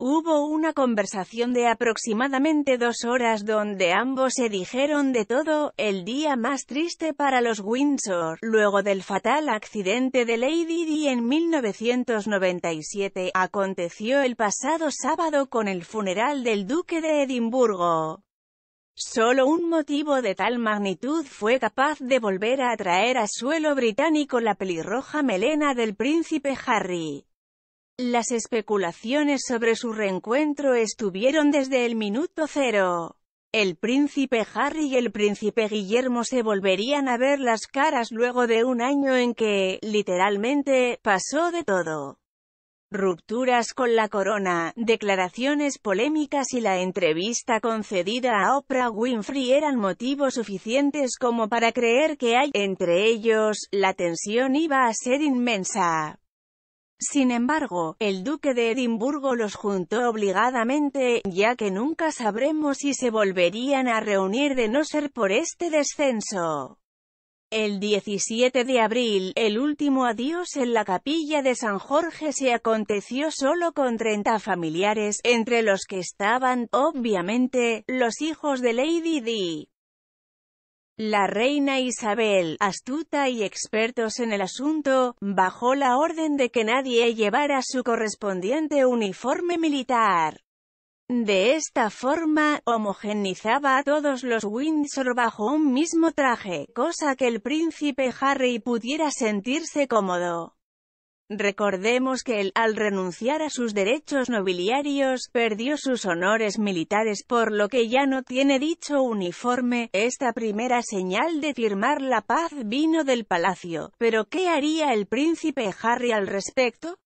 Hubo una conversación de aproximadamente dos horas donde ambos se dijeron de todo, el día más triste para los Windsor, luego del fatal accidente de Lady Di en 1997, aconteció el pasado sábado con el funeral del duque de Edimburgo. Solo un motivo de tal magnitud fue capaz de volver a atraer a suelo británico la pelirroja melena del príncipe Harry. Las especulaciones sobre su reencuentro estuvieron desde el minuto cero. El príncipe Harry y el príncipe Guillermo se volverían a ver las caras luego de un año en que, literalmente, pasó de todo. Rupturas con la corona, declaraciones polémicas y la entrevista concedida a Oprah Winfrey eran motivos suficientes como para creer que hay, entre ellos, la tensión iba a ser inmensa. Sin embargo, el duque de Edimburgo los juntó obligadamente, ya que nunca sabremos si se volverían a reunir de no ser por este descenso. El 17 de abril, el último adiós en la capilla de San Jorge se aconteció solo con 30 familiares, entre los que estaban, obviamente, los hijos de Lady D. La reina Isabel, astuta y expertos en el asunto, bajó la orden de que nadie llevara su correspondiente uniforme militar. De esta forma, homogenizaba a todos los Windsor bajo un mismo traje, cosa que el príncipe Harry pudiera sentirse cómodo. Recordemos que él, al renunciar a sus derechos nobiliarios, perdió sus honores militares, por lo que ya no tiene dicho uniforme. Esta primera señal de firmar la paz vino del palacio, pero ¿qué haría el príncipe Harry al respecto?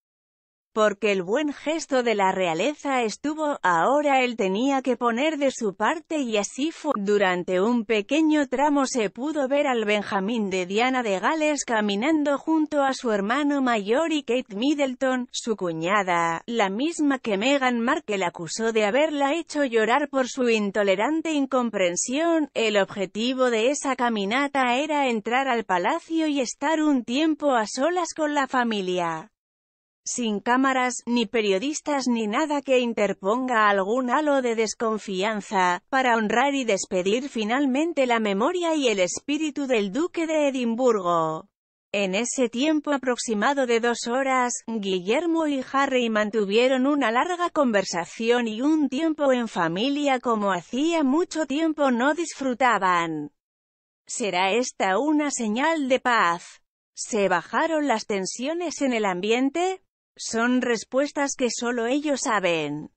porque el buen gesto de la realeza estuvo, ahora él tenía que poner de su parte y así fue. Durante un pequeño tramo se pudo ver al Benjamín de Diana de Gales caminando junto a su hermano mayor y Kate Middleton, su cuñada, la misma que Meghan Markle acusó de haberla hecho llorar por su intolerante incomprensión. El objetivo de esa caminata era entrar al palacio y estar un tiempo a solas con la familia sin cámaras, ni periodistas ni nada que interponga algún halo de desconfianza, para honrar y despedir finalmente la memoria y el espíritu del duque de Edimburgo. En ese tiempo aproximado de dos horas, Guillermo y Harry mantuvieron una larga conversación y un tiempo en familia como hacía mucho tiempo no disfrutaban. ¿Será esta una señal de paz? ¿Se bajaron las tensiones en el ambiente? Son respuestas que solo ellos saben.